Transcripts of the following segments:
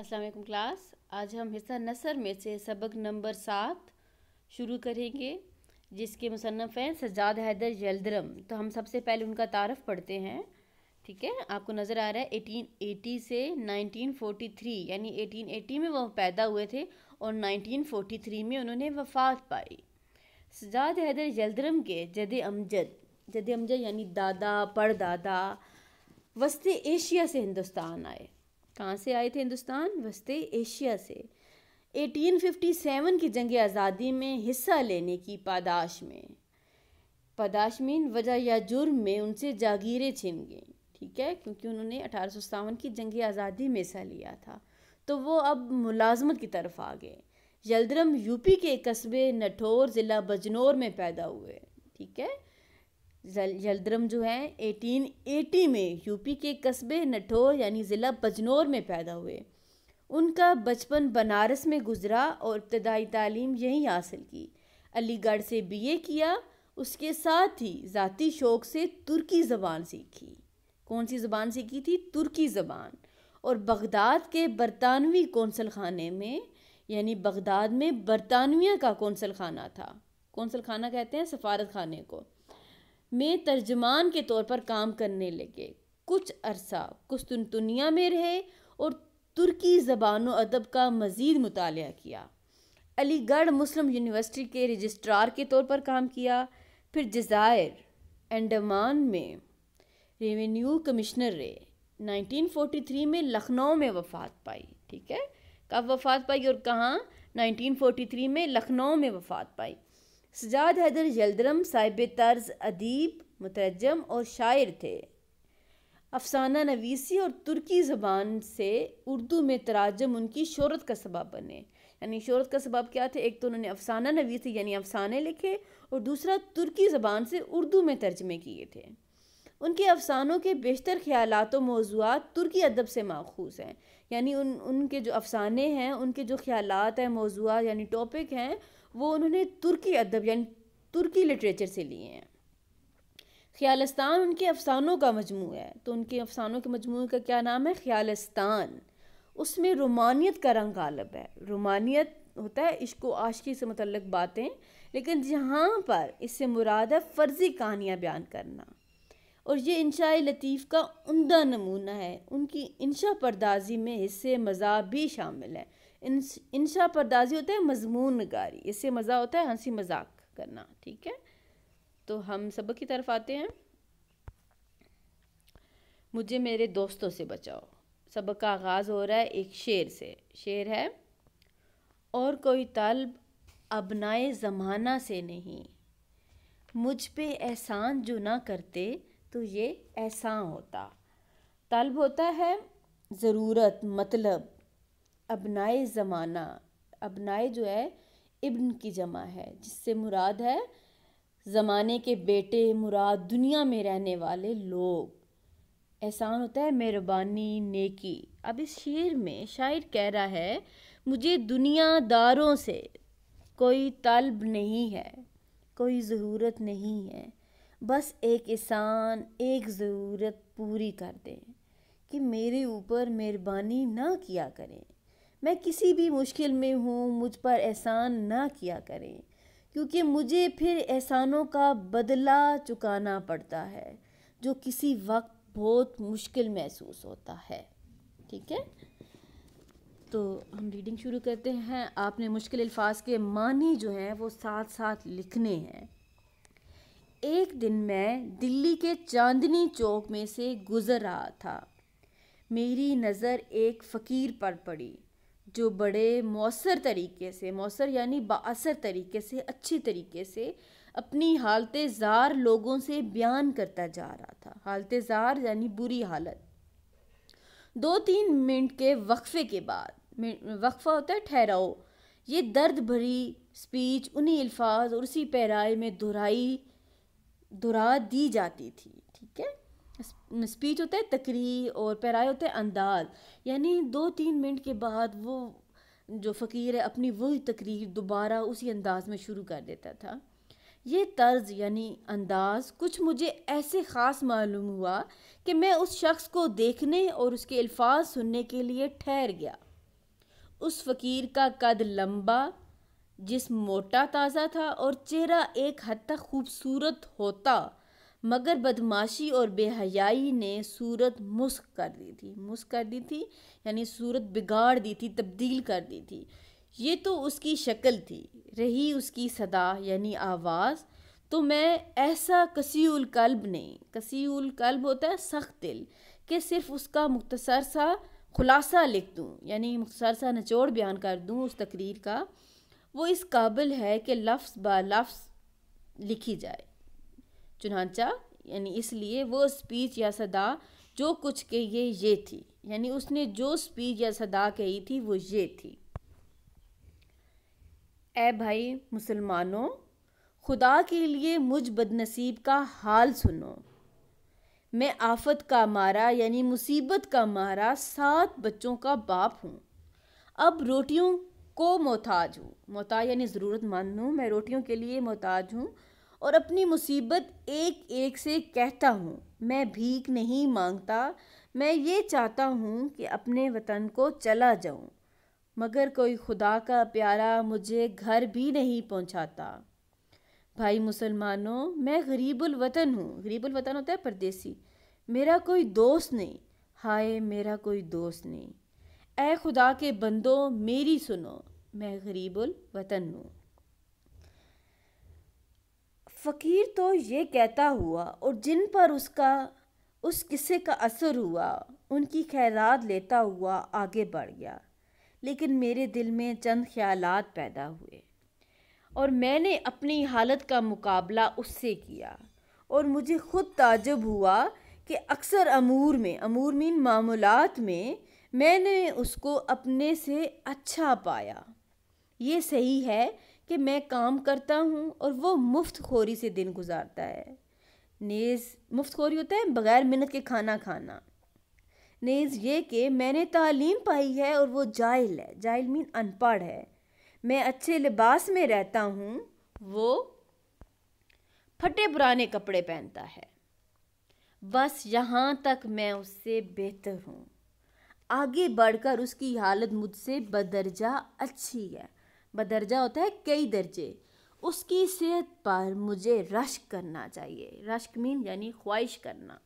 अस्सलाम वालेकुम क्लास आज हम हिस्सा नसर में से सबक नंबर सात शुरू करेंगे जिसके मुसनफ़ हैं सजाद हैदर यलद्रम तो हम सबसे पहले उनका तारफ़ पढ़ते हैं ठीक है आपको नज़र आ रहा है एटीन एटी से नाइनटीन फोटी थ्री यानी एटीन एटी में वह पैदा हुए थे और नाइनटीन फोटी थ्री में उन्होंने वफात पाई सजाद हैदर जलदरम के जद अमजद जद अमजद यानी दादा दादा वस्ती एशिया से हिंदुस्तान आए कहाँ से आए थे हिंदुस्तान वस्ते एशिया से 1857 की जंग आज़ादी में हिस्सा लेने की पादाश में पादाश मीन वजह या जुर्म में उनसे जागीरें छिन गईं ठीक है क्योंकि उन्होंने अठारह की जंग आज़ादी में हिस्सा लिया था तो वो अब मुलाजमत की तरफ आ गए यलदरम यूपी के कस्बे नठौर ज़िला बजनौर में पैदा हुए ठीक है जलद्रम जो है 1880 में यूपी के कस्बे नठौर यानी ज़िला बजनौर में पैदा हुए उनका बचपन बनारस में गुजरा और इब्तदाई तालीम यहीं हासिल की अलीगढ़ से बीए किया उसके साथ ही ज़ाती शौक़ से तुर्की ज़बान सीखी कौन सी ज़बान सीखी थी तुर्की ज़बान और बगदाद के बरतानवी कौंसल खाने में यानी बगदाद में बरतानविया का कौंसल खाना था कौंसल खाना कहते हैं सफारत खाने को में तर्जमान के तौर पर काम करने लगे कुछ अरसा कुस्तुनतुनिया में रहे और तुर्की ज़बान अदब का मज़ीद मुताल किया अलीगढ़ मुस्लिम यूनिवर्सिटी के रजिस्ट्रार के तौर पर काम किया फिर जजायर एंडमान में रेवेन्यू कमिश्नर रहे 1943 में लखनऊ में वफ़ात पाई ठीक है कब वफ़ात पाई और कहाँ 1943 में लखनऊ में वफ़ात पाई सजाद हैदर यलद्रम साहिब तर्ज अदीब मुतरजम और शायर थे अफसाना नवीसी और तुर्की ज़बान से उर्दू में तराजम उनकी शहरत का सबब बने यानी शहरत का सबब क्या थे एक तो उन्होंने अफसाना नवीसी यानी अफसाने लिखे और दूसरा तुर्की ज़बान से उर्दू में तर्जमे किए थे उनके अफसानों के बेशतर ख्याल व मौजूद तुर्की अदब से माखूज हैं यानी उन उनके जो अफसाने हैं उनके जो ख्याल हैं मौजूद यानी टॉपिक हैं वो उन्होंने तुर्की अदब यानी तुर्की लिटरेचर से लिए हैं ख्यालस्तान उनके अफसानों का मजमू है तो उनके अफसानों के मजमू का क्या नाम है ख्यालस्तान उसमें रोमानियत का रंग गालब है रोमानियत होता है इश्को आशकी से मतलब बातें लेकिन जहाँ पर इससे मुराद है फ़र्जी कहानियाँ बयान करना और ये इंशा लतीफ़ का उमदा नमूना है उनकी इंशा परदाजी में हिस्से मज़ा भी शामिल है इंशा परदाजी होता है मजमून नगारी इससे मज़ा होता है हंसी मजाक करना ठीक है तो हम सबक की तरफ आते हैं मुझे मेरे दोस्तों से बचाओ सबक का आगाज़ हो रहा है एक शेर से शेर है और कोई तलब अबनाए ज़माना से नहीं मुझ पे एहसान जो ना करते तो ये एहसान होता तलब होता है ज़रूरत मतलब अबनाए ज़माना अबनाए जो है इब्न की जमा है जिससे मुराद है ज़माने के बेटे मुराद दुनिया में रहने वाले लोग एहसान होता है मेहरबानी नेकी अब इस शेर में शायर कह रहा है मुझे दुनियादारों से कोई तलब नहीं है कोई ज़रूरत नहीं है बस एक एहसान एक ज़रूरत पूरी कर दें कि मेरे ऊपर मेहरबानी ना किया करें मैं किसी भी मुश्किल में हूँ मुझ पर एहसान ना किया करें क्योंकि मुझे फिर एहसानों का बदला चुकाना पड़ता है जो किसी वक्त बहुत मुश्किल महसूस होता है ठीक है तो हम रीडिंग शुरू करते हैं आपने मुश्किल अल्फाज के मानी जो हैं वो साथ साथ लिखने हैं एक दिन मैं दिल्ली के चांदनी चौक में से गुज़र रहा था मेरी नज़र एक फ़कीर पर पड़ी जो बड़े मौसर तरीके से मौसर यानी बासर तरीके से अच्छी तरीके से अपनी हालत ज़ार लोगों से बयान करता जा रहा था हालत ज़ार यानी बुरी हालत दो तीन मिनट के वक्फे के बाद वक्फा होता है ठहराओ ये दर्द भरी स्पीच उन्हीं अल्फाज और उसी पैराए में दोहराई दोहरा दी जाती थी स्पीच होता है तकरीर और पैराए होते हैं अंदाज यानी दो तीन मिनट के बाद वो जो फ़कीर है अपनी वही तकरीर दोबारा उसी अंदाज में शुरू कर देता था ये तर्ज यानी अंदाज कुछ मुझे ऐसे ख़ास मालूम हुआ कि मैं उस शख्स को देखने और उसके अल्फाज सुनने के लिए ठहर गया उस फ़कीर का कद लंबा जिस मोटा ताज़ा था और चेहरा एक हद तक खूबसूरत होता मगर बदमाशी और बेहयाई ने सूरत मुस्क कर दी थी मुस्क कर दी थी यानी सूरत बिगाड़ दी थी तब्दील कर दी थी ये तो उसकी शक्ल थी रही उसकी सदा यानी आवाज़ तो मैं ऐसा कसीउल कल्ब नहीं कसीउल कल्ब होता है सख्त दिल कि सिर्फ उसका मुख्तसर सा खुलासा लिख दूँ यानी मुख्तसर सा निचोड़ बयान कर दूँ उस तकरीर का वो इस काबिल है कि लफ्ज़ ब लफ्ज़ लिखी जाए चुनाचा यानी इसलिए वो स्पीच या सदा जो कुछ कहिए ये थी यानी उसने जो स्पीच या सदा कही थी वो ये थी ए भाई मुसलमानों खुदा के लिए मुझ बदनसीब का हाल सुनो मैं आफत का मारा यानी मुसीबत का मारा सात बच्चों का बाप हूँ अब रोटियों को मोहताज हूँ मोहताज यानी ज़रूरतमंद हूँ मैं रोटियों के लिए मोहताज हूँ और अपनी मुसीबत एक एक से कहता हूँ मैं भीख नहीं मांगता मैं ये चाहता हूँ कि अपने वतन को चला जाऊँ मगर कोई खुदा का प्यारा मुझे घर भी नहीं पहुँचाता भाई मुसलमानों मैं गरीबुल वतन हूँ गरीबुल वतन होता है परदेसी मेरा कोई दोस्त नहीं हाय मेरा कोई दोस्त नहीं ए खुदा के बंदो मेरी सुनो मैं गरीबुल वतन हूँ फ़कीर तो ये कहता हुआ और जिन पर उसका उस किस्से का असर हुआ उनकी खैरात लेता हुआ आगे बढ़ गया लेकिन मेरे दिल में चंद ख्यालात पैदा हुए और मैंने अपनी हालत का मुकाबला उससे किया और मुझे ख़ुद ताजब हुआ कि अक्सर अमूर में अमूर मीन मामूलत में मैंने उसको अपने से अच्छा पाया ये सही है कि मैं काम करता हूँ और वो मुफ्त खोरी से दिन गुजारता है नेज़ मुफ्त खोरी होता है बग़ैर मिनत के खाना खाना नेज़ ये कि मैंने तालीम पाई है और वो जाहिल है जाहिल मीन अनपढ़ है मैं अच्छे लिबास में रहता हूँ वो फटे पुराने कपड़े पहनता है बस यहाँ तक मैं उससे बेहतर हूँ आगे बढ़कर उसकी हालत मुझसे बदरजा अच्छी है बदर्जा होता है कई दर्जे उसकी सेहत पर मुझे रश्क करना चाहिए रश्क मीन यानी ख्वाहिश करना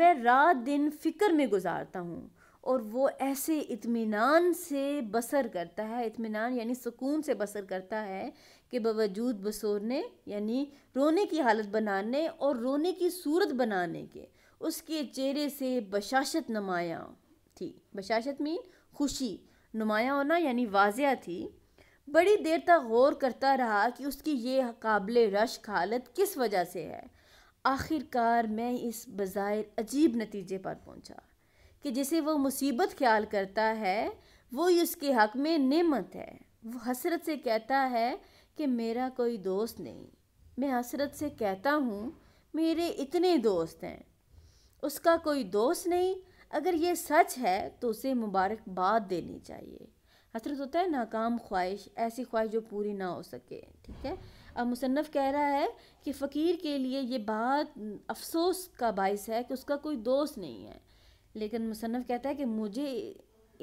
मैं रात दिन फ़िक्र में गुजारता हूँ और वो ऐसे इत्मीनान से बसर करता है इत्मीनान यानी सुकून से बसर करता है कि बावजूद बसोरने यानी रोने की हालत बनाने और रोने की सूरत बनाने के उसके चेहरे से बशाशत नमाया थी बशाशत मीन खुशी नुमाया होना यानी वाजिया थी बड़ी देर तक गौर करता रहा कि उसकी ये काबिल रश्क हालत किस वजह से है आखिरकार मैं इस बज़ाहिर अजीब नतीजे पर पहुंचा कि जिसे वो मुसीबत ख्याल करता है वो ही उसके हक़ में नेमत है वो हसरत से कहता है कि मेरा कोई दोस्त नहीं मैं हसरत से कहता हूँ मेरे इतने दोस्त हैं उसका कोई दोस्त नहीं अगर ये सच है तो उसे मुबारकबाद देनी चाहिए हसरत होता है नाकाम ख्वाहिश ऐसी ख्वाहिश जो पूरी ना हो सके ठीक है अब मुसनफ़ कह रहा है कि फ़कीर के लिए ये बात अफसोस का बायस है कि उसका कोई दोस्त नहीं है लेकिन मुसनफ़ कहता है कि मुझे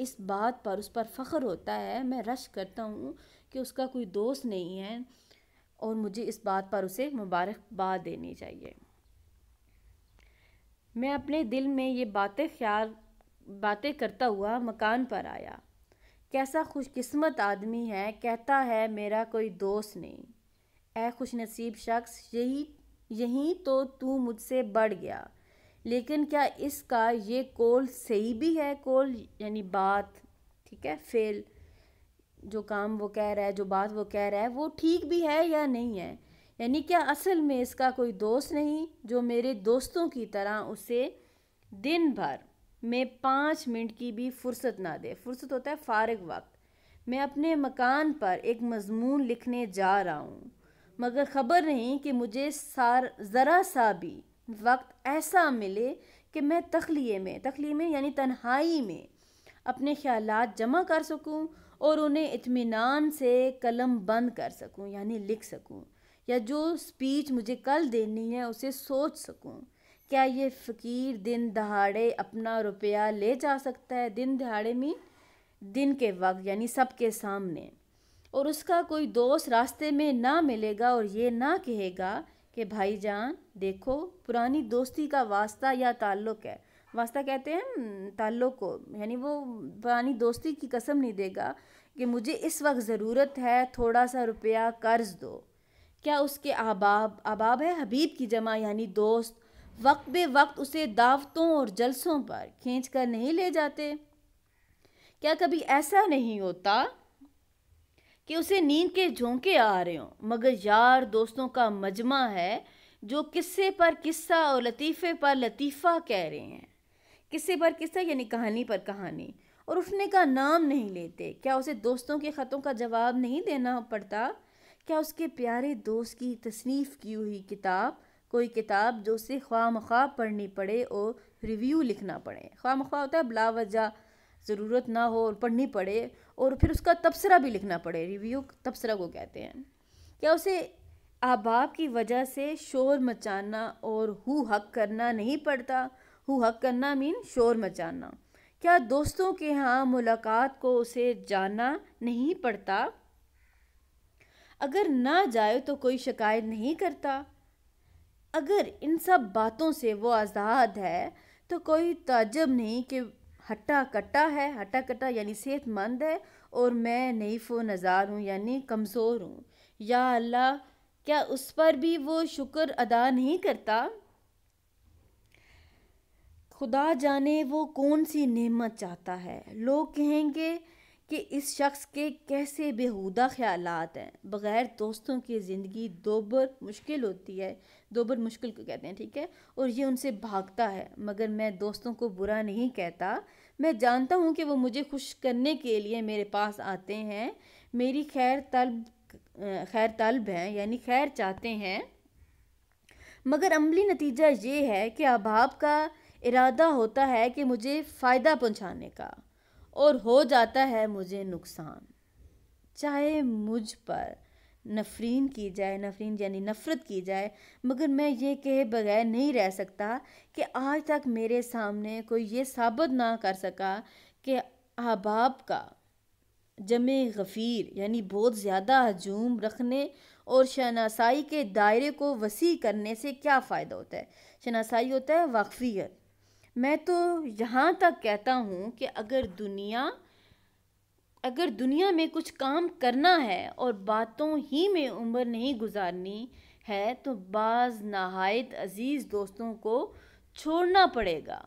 इस बात पर उस पर फ़ख्र होता है मैं रश करता हूँ कि उसका कोई दोस्त नहीं है और मुझे इस बात पर उसे मुबारकबाद देनी चाहिए मैं अपने दिल में ये बातें ख्याल बातें करता हुआ मकान पर आया कैसा खुशकिस्मत आदमी है कहता है मेरा कोई दोस्त नहीं ए खुशनसीब शख्स यही यहीं तो तू मुझसे बढ़ गया लेकिन क्या इसका ये कोल सही भी है कोल यानी बात ठीक है फेल जो काम वो कह रहा है जो बात वो कह रहा है वो ठीक भी है या नहीं है यानी क्या असल में इसका कोई दोस्त नहीं जो मेरे दोस्तों की तरह उसे दिन भर મે 5 મિનિટ કી ભી ફુરસત ના દે ફુરસત હોતા હૈ ફારિગ વક્ત મે અપને મકાન પર એક મઝમૂન લખને જા રહા હું મગર ખબર નહીં કે મુજે સાર જરા સા ભી વક્ત એસા મિલે કે મે તખલીએ મે તખલીએ મેયાની તનહાઈ મે અપને ખયાલાત જમા કર સકુ ઓર ઉને ઇત્મિનાન સે કલમ બંધ કર સકુ યાની લખ સકુ યા જો સ્પીચ મુજે કલ દેની હૈ ઉસે સોચ સકુ क्या ये फ़कीर दिन दहाड़े अपना रुपया ले जा सकता है दिन दहाड़े मीन दिन के वक्त यानी सबके सामने और उसका कोई दोस्त रास्ते में ना मिलेगा और ये ना कहेगा कि भाई जान देखो पुरानी दोस्ती का वास्ता या ताल्लुक़ है वास्ता कहते हैं हम्म, ताल्लुक़ को यानी वो पुरानी दोस्ती की कसम नहीं देगा कि मुझे इस वक्त ज़रूरत है थोड़ा सा रुपया कर्ज़ दो क्या उसके अहबाब अहबाब है हबीब की जमा यानी दोस्त वक्त बे वक्त उसे दावतों और जलसों पर खींच कर नहीं ले जाते क्या कभी ऐसा नहीं होता कि उसे नींद के झोंके आ रहे हों मगर यार दोस्तों का मजमा है जो किस्से पर किस्सा और लतीफ़े पर लतीफ़ा कह रहे हैं किस्से पर किस्सा यानी कहानी पर कहानी और उठने का नाम नहीं लेते क्या उसे दोस्तों के ख़तों का जवाब नहीं देना पड़ता क्या उसके प्यारे दोस्त की तसनीफ़ की हुई किताब कोई किताब जो उसे ख्वा ख्वा पढ़नी पड़े और रिव्यू लिखना पड़े ख्वा ख्वा होता है बलावजा ज़रूरत ना हो और पढ़नी पड़े और फिर उसका तबसरा भी लिखना पड़े रिव्यू तबसरा को कहते हैं क्या उसे अहबाब की वजह से शोर मचाना और हु हक करना नहीं पड़ता हु हक करना मीन शोर मचाना क्या दोस्तों के यहाँ मुलाकात को उसे जाना नहीं पड़ता अगर ना जाए तो कोई शिकायत नहीं करता अगर इन सब बातों से वो आज़ाद है तो कोई ताजब नहीं कि हट्टा कट्टा है हट्टा कट्टा यानी सेहतमंद है और मैं नईफ़ व नज़ार हूँ यानी कमज़ोर हूँ या अल्लाह क्या उस पर भी वो शुक्र अदा नहीं करता खुदा जाने वो कौन सी नेमत चाहता है लोग कहेंगे कि इस शख्स के कैसे बेहूदा ख्याल हैं बग़ैर दोस्तों की ज़िंदगी दोबर मुश्किल होती है दोबर मुश्किल को कहते हैं ठीक है और ये उनसे भागता है मगर मैं दोस्तों को बुरा नहीं कहता मैं जानता हूँ कि वो मुझे खुश करने के लिए मेरे पास आते हैं मेरी खैर तलब खैर तलब हैं यानी खैर चाहते हैं मगर अमली नतीजा ये है कि अभाव का इरादा होता है कि मुझे फ़ायदा पहुँचाने का और हो जाता है मुझे नुकसान चाहे मुझ पर नफरीन की जाए नफरीन यानी नफ़रत की जाए मगर मैं ये कहे बगैर नहीं रह सकता कि आज तक मेरे सामने कोई ये साबित ना कर सका कि अहबाब का जम गफ़ीर यानी बहुत ज़्यादा हजूम रखने और शनासाई के दायरे को वसी करने से क्या फ़ायदा होता है शनासाई होता है वाकफियत मैं तो यहाँ तक कहता हूँ कि अगर दुनिया अगर दुनिया में कुछ काम करना है और बातों ही में उम्र नहीं गुजारनी है तो बाज़ नहायत अज़ीज़ दोस्तों को छोड़ना पड़ेगा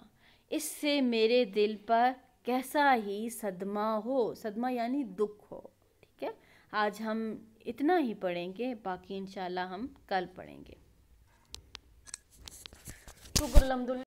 इससे मेरे दिल पर कैसा ही सदमा हो सदमा यानी दुख हो ठीक है आज हम इतना ही पढ़ेंगे बाकी इंशाल्लाह हम कल पढ़ेंगे शुक्र अलहमदुल्ला